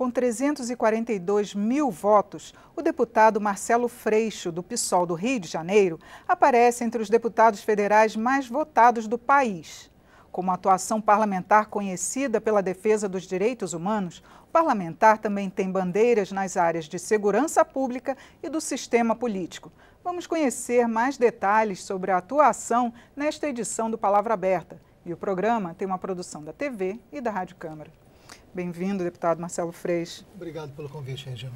Com 342 mil votos, o deputado Marcelo Freixo, do PSOL do Rio de Janeiro, aparece entre os deputados federais mais votados do país. Com uma atuação parlamentar conhecida pela defesa dos direitos humanos, o parlamentar também tem bandeiras nas áreas de segurança pública e do sistema político. Vamos conhecer mais detalhes sobre a atuação nesta edição do Palavra Aberta. E o programa tem uma produção da TV e da Rádio Câmara. Bem-vindo, deputado Marcelo Freixo. Obrigado pelo convite, Regina.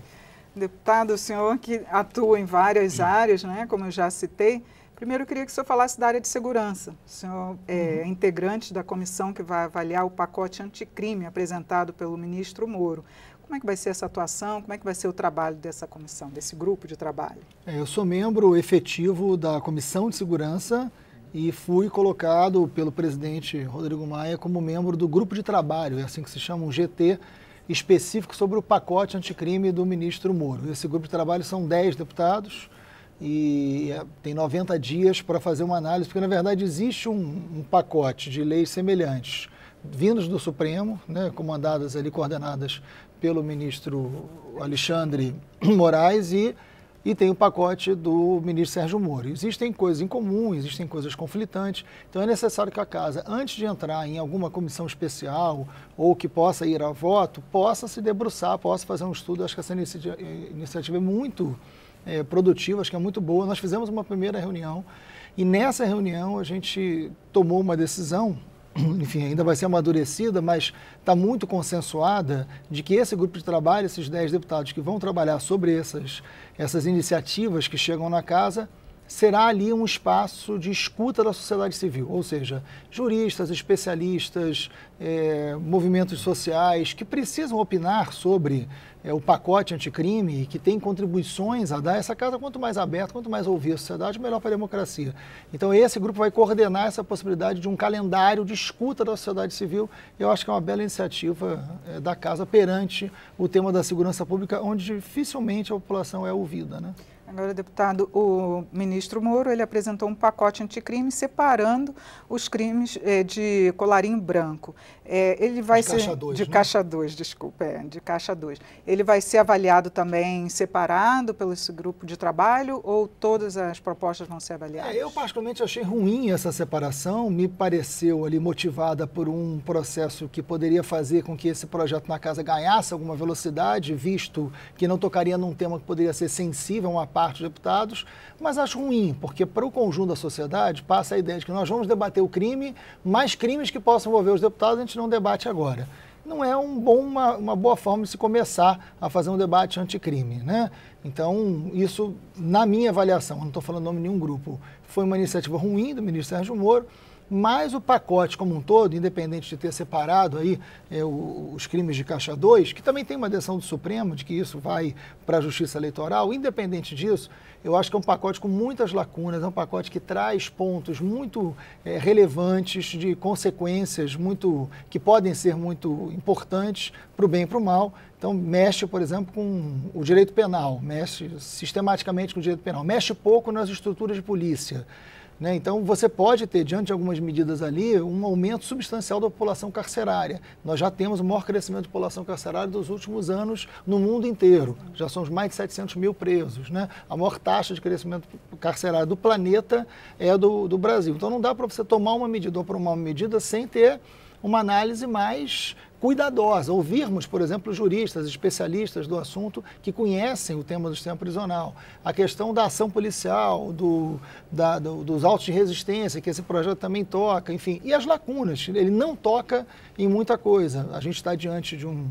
Deputado, o senhor que atua em várias Sim. áreas, né, como eu já citei, primeiro eu queria que o senhor falasse da área de segurança. O senhor é uhum. integrante da comissão que vai avaliar o pacote anticrime apresentado pelo ministro Moro. Como é que vai ser essa atuação? Como é que vai ser o trabalho dessa comissão, desse grupo de trabalho? É, eu sou membro efetivo da Comissão de Segurança e fui colocado pelo presidente Rodrigo Maia como membro do grupo de trabalho, é assim que se chama, um GT, específico sobre o pacote anticrime do ministro Moro. Esse grupo de trabalho são 10 deputados e é, tem 90 dias para fazer uma análise, porque na verdade existe um, um pacote de leis semelhantes vindos do Supremo, né, comandadas ali, coordenadas pelo ministro Alexandre Moraes e e tem o pacote do ministro Sérgio Moro. Existem coisas em comum, existem coisas conflitantes, então é necessário que a casa, antes de entrar em alguma comissão especial ou que possa ir a voto, possa se debruçar, possa fazer um estudo. Acho que essa eh, iniciativa é muito é, produtiva, acho que é muito boa. Nós fizemos uma primeira reunião e nessa reunião a gente tomou uma decisão enfim, ainda vai ser amadurecida, mas está muito consensuada de que esse grupo de trabalho, esses 10 deputados que vão trabalhar sobre essas, essas iniciativas que chegam na casa, será ali um espaço de escuta da sociedade civil, ou seja, juristas, especialistas, é, movimentos sociais que precisam opinar sobre é, o pacote anticrime e que têm contribuições a dar. Essa casa, quanto mais aberta, quanto mais ouvir a sociedade, melhor para a democracia. Então, esse grupo vai coordenar essa possibilidade de um calendário de escuta da sociedade civil. Eu acho que é uma bela iniciativa é, da casa perante o tema da segurança pública, onde dificilmente a população é ouvida. Né? Agora, deputado, o ministro Moro ele apresentou um pacote anticrime separando os crimes eh, de colarinho branco. É, ele vai de ser caixa dois, de né? caixa 2, desculpa, é, de caixa 2. Ele vai ser avaliado também separado pelo esse grupo de trabalho ou todas as propostas vão ser é, avaliadas? É, eu particularmente achei ruim essa separação, me pareceu ali motivada por um processo que poderia fazer com que esse projeto na casa ganhasse alguma velocidade, visto que não tocaria num tema que poderia ser sensível, uma parte dos deputados, mas acho ruim, porque para o conjunto da sociedade passa a ideia de que nós vamos debater o crime, mais crimes que possam envolver os deputados, a gente não debate agora não é um bom, uma, uma, boa forma de se começar a fazer um debate anticrime. Né? Então, isso, na minha avaliação, não estou falando nome de nenhum grupo, foi uma iniciativa ruim do ministro Sérgio Moro, mas o pacote como um todo, independente de ter separado aí é, o, os crimes de Caixa 2, que também tem uma decisão do Supremo de que isso vai para a Justiça Eleitoral, independente disso, eu acho que é um pacote com muitas lacunas, é um pacote que traz pontos muito é, relevantes, de consequências muito que podem ser muito importantes para o bem e para o mal. Então, mexe, por exemplo, com o direito penal, mexe sistematicamente com o direito penal, mexe pouco nas estruturas de polícia. Né? Então, você pode ter, diante de algumas medidas ali, um aumento substancial da população carcerária. Nós já temos o maior crescimento da população carcerária dos últimos anos no mundo inteiro. Já somos mais de 700 mil presos. Né? A maior taxa de crescimento carcerário do planeta é do, do Brasil. Então, não dá para você tomar uma medida ou para uma medida sem ter uma análise mais cuidadosa, ouvirmos, por exemplo, juristas, especialistas do assunto que conhecem o tema do sistema prisional. A questão da ação policial, do, da, do, dos autos de resistência, que esse projeto também toca, enfim, e as lacunas, ele não toca em muita coisa. A gente está diante de um,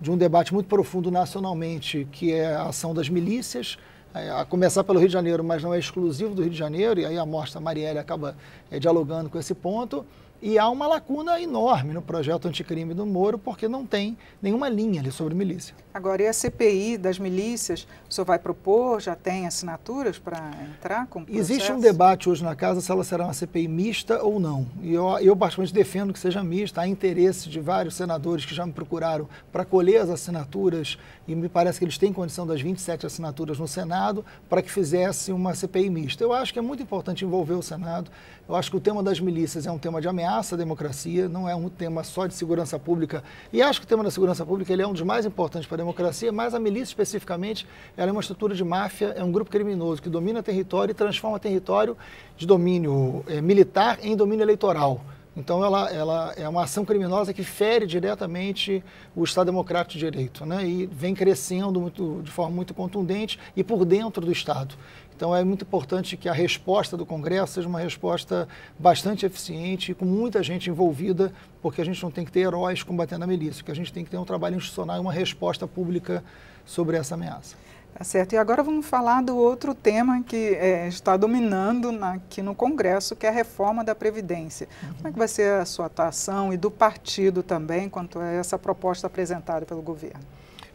de um debate muito profundo nacionalmente, que é a ação das milícias, eh, a começar pelo Rio de Janeiro, mas não é exclusivo do Rio de Janeiro, e aí a mostra Marielle acaba é, dialogando com esse ponto. E há uma lacuna enorme no projeto anticrime do Moro, porque não tem nenhuma linha ali sobre milícia. Agora, e a CPI das milícias, o senhor vai propor, já tem assinaturas para entrar com o processo? Existe um debate hoje na Casa se ela será uma CPI mista ou não. E eu, eu bastante defendo que seja mista. Há interesse de vários senadores que já me procuraram para colher as assinaturas, e me parece que eles têm condição das 27 assinaturas no Senado, para que fizesse uma CPI mista. Eu acho que é muito importante envolver o Senado. Eu acho que o tema das milícias é um tema de ameaça ameaça à democracia, não é um tema só de segurança pública. E acho que o tema da segurança pública ele é um dos mais importantes para a democracia, mas a milícia especificamente ela é uma estrutura de máfia, é um grupo criminoso que domina território e transforma território de domínio eh, militar em domínio eleitoral. Então, ela, ela é uma ação criminosa que fere diretamente o Estado Democrático de Direito, né? E vem crescendo muito, de forma muito contundente e por dentro do Estado. Então, é muito importante que a resposta do Congresso seja uma resposta bastante eficiente e com muita gente envolvida, porque a gente não tem que ter heróis combatendo a milícia, que a gente tem que ter é um trabalho institucional e uma resposta pública sobre essa ameaça. Tá certo. E agora vamos falar do outro tema que é, está dominando na, aqui no Congresso, que é a reforma da Previdência. Uhum. Como é que vai ser a sua atuação e do partido também quanto a essa proposta apresentada pelo governo?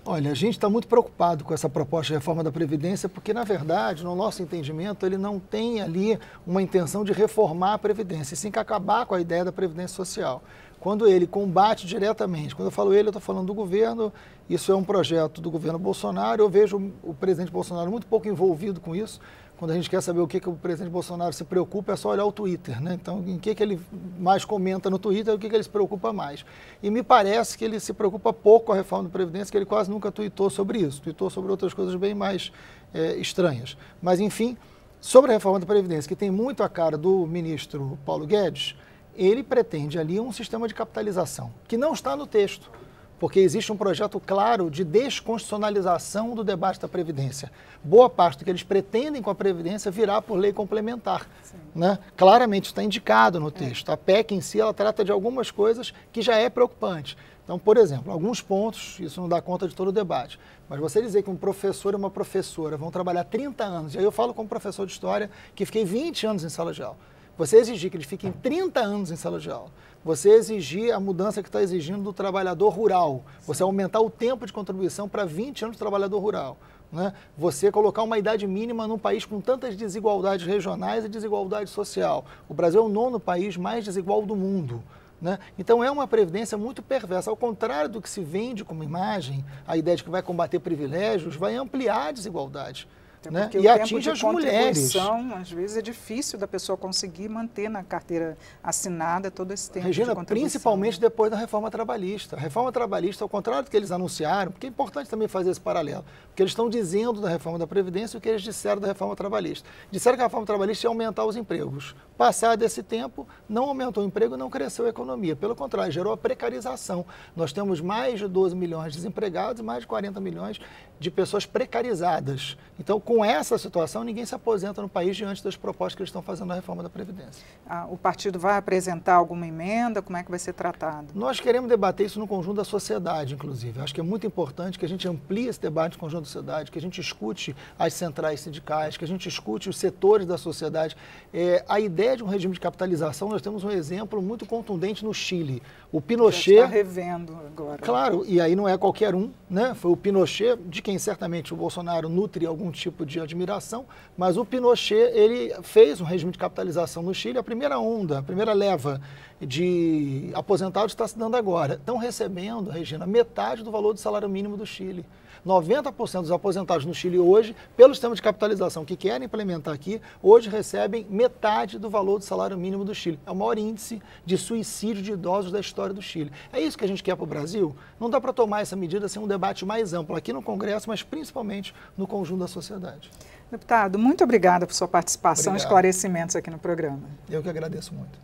Olha, a gente está muito preocupado com essa proposta de reforma da Previdência, porque, na verdade, no nosso entendimento, ele não tem ali uma intenção de reformar a Previdência, sim que acabar com a ideia da Previdência Social. Quando ele combate diretamente, quando eu falo ele, eu estou falando do governo, isso é um projeto do governo Bolsonaro, eu vejo o presidente Bolsonaro muito pouco envolvido com isso. Quando a gente quer saber o que, que o presidente Bolsonaro se preocupa, é só olhar o Twitter. Né? Então, em que, que ele mais comenta no Twitter, o que, que ele se preocupa mais. E me parece que ele se preocupa pouco com a reforma da Previdência, que ele quase nunca tweetou sobre isso, tweetou sobre outras coisas bem mais é, estranhas. Mas, enfim, sobre a reforma da Previdência, que tem muito a cara do ministro Paulo Guedes, ele pretende ali um sistema de capitalização, que não está no texto, porque existe um projeto claro de desconstitucionalização do debate da Previdência. Boa parte do que eles pretendem com a Previdência virá por lei complementar. Né? Claramente está indicado no é. texto. É. A PEC em si ela trata de algumas coisas que já é preocupante. Então, por exemplo, alguns pontos, isso não dá conta de todo o debate, mas você dizer que um professor e uma professora vão trabalhar 30 anos, e aí eu falo como professor de história que fiquei 20 anos em sala de aula. Você exigir que eles fiquem 30 anos em sala de aula, você exigir a mudança que está exigindo do trabalhador rural, você aumentar o tempo de contribuição para 20 anos do trabalhador rural, né? Você colocar uma idade mínima num país com tantas desigualdades regionais e desigualdade social. O Brasil é o nono país mais desigual do mundo. Né? Então é uma previdência muito perversa. Ao contrário do que se vende como imagem, a ideia de que vai combater privilégios, vai ampliar desigualdade. Até né? E atinge as mulheres. Às vezes é difícil da pessoa conseguir manter na carteira assinada todo esse tempo Regina, de principalmente depois da reforma trabalhista. A reforma trabalhista, ao contrário do que eles anunciaram, porque é importante também fazer esse paralelo, porque eles estão dizendo da reforma da Previdência o que eles disseram da reforma trabalhista. Disseram que a reforma trabalhista ia aumentar os empregos. Passado esse tempo, não aumentou o emprego, não cresceu a economia. Pelo contrário, gerou a precarização. Nós temos mais de 12 milhões de desempregados e mais de 40 milhões de pessoas precarizadas. Então, com essa situação, ninguém se aposenta no país diante das propostas que eles estão fazendo na reforma da Previdência. Ah, o partido vai apresentar alguma emenda? Como é que vai ser tratado? Nós queremos debater isso no conjunto da sociedade, inclusive. Acho que é muito importante que a gente amplie esse debate no conjunto da sociedade, que a gente escute as centrais sindicais, que a gente escute os setores da sociedade. É, a ideia de um regime de capitalização, nós temos um exemplo muito contundente no Chile. O Pinochet. Já está revendo agora. Claro, e aí não é qualquer um, né? Foi o Pinochet, de quem certamente o Bolsonaro nutre algum tipo tipo de admiração, mas o Pinochet ele fez um regime de capitalização no Chile, a primeira onda, a primeira leva de aposentados está se dando agora. Estão recebendo, Regina, metade do valor do salário mínimo do Chile. 90% dos aposentados no Chile hoje, pelo sistema de capitalização que querem implementar aqui, hoje recebem metade do valor do salário mínimo do Chile. É o maior índice de suicídio de idosos da história do Chile. É isso que a gente quer para o Brasil? Não dá para tomar essa medida sem um debate mais amplo aqui no Congresso, mas principalmente no conjunto da sociedade. Deputado, muito obrigada por sua participação, e esclarecimentos aqui no programa. Eu que agradeço muito.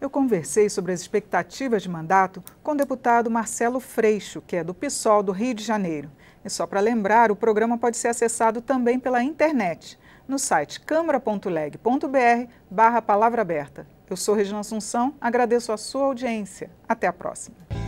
Eu conversei sobre as expectativas de mandato com o deputado Marcelo Freixo, que é do PSOL do Rio de Janeiro. E é só para lembrar, o programa pode ser acessado também pela internet, no site câmara.leg.br barra palavra aberta. Eu sou Regina Assunção, agradeço a sua audiência. Até a próxima.